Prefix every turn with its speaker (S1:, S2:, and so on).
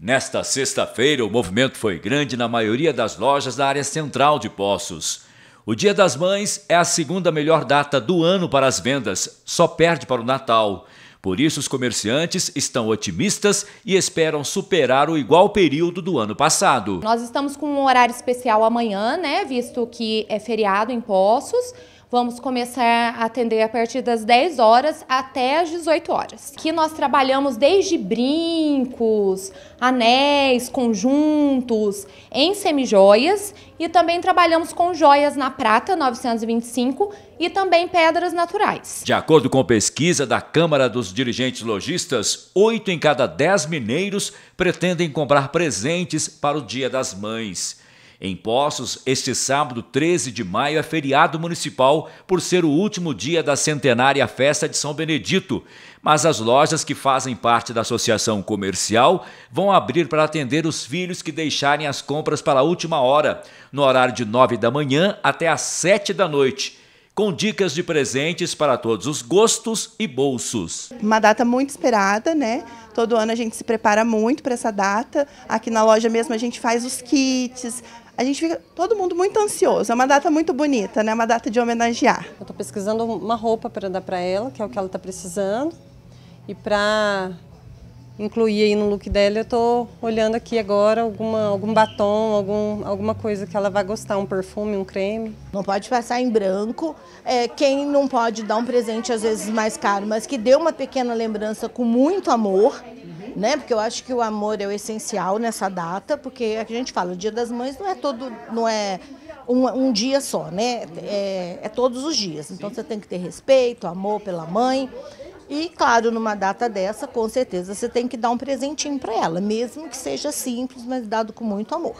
S1: Nesta sexta-feira, o movimento foi grande na maioria das lojas da área central de Poços. O Dia das Mães é a segunda melhor data do ano para as vendas, só perde para o Natal. Por isso, os comerciantes estão otimistas e esperam superar o igual período do ano passado.
S2: Nós estamos com um horário especial amanhã, né? Visto que é feriado em Poços. Vamos começar a atender a partir das 10 horas até as 18 horas. Aqui nós trabalhamos desde brincos, anéis, conjuntos, em semijoias e também trabalhamos com joias na prata 925 e também pedras naturais.
S1: De acordo com pesquisa da Câmara dos Dirigentes Logistas, 8 em cada 10 mineiros pretendem comprar presentes para o Dia das Mães. Em Poços, este sábado, 13 de maio, é feriado municipal por ser o último dia da centenária festa de São Benedito, mas as lojas que fazem parte da associação comercial vão abrir para atender os filhos que deixarem as compras para a última hora, no horário de 9 da manhã até às 7 da noite com dicas de presentes para todos os gostos e bolsos.
S3: Uma data muito esperada, né? Todo ano a gente se prepara muito para essa data. Aqui na loja mesmo a gente faz os kits, a gente fica todo mundo muito ansioso. É uma data muito bonita, né? Uma data de homenagear. Eu
S4: estou pesquisando uma roupa para dar para ela, que é o que ela está precisando, e para incluir aí no look dela, eu estou olhando aqui agora alguma, algum batom, algum, alguma coisa que ela vai gostar, um perfume, um creme. Não pode passar em branco. É, quem não pode dar um presente às vezes mais
S5: caro, mas que dê uma pequena lembrança com muito amor, né? Porque eu acho que o amor é o essencial nessa data, porque a gente fala, o Dia das Mães não é todo, não é um, um, dia só, né? É, é todos os dias. Então Sim. você tem que ter respeito, amor pela mãe. E, claro, numa data dessa, com certeza você tem que dar um presentinho para ela, mesmo que seja simples, mas dado com muito amor.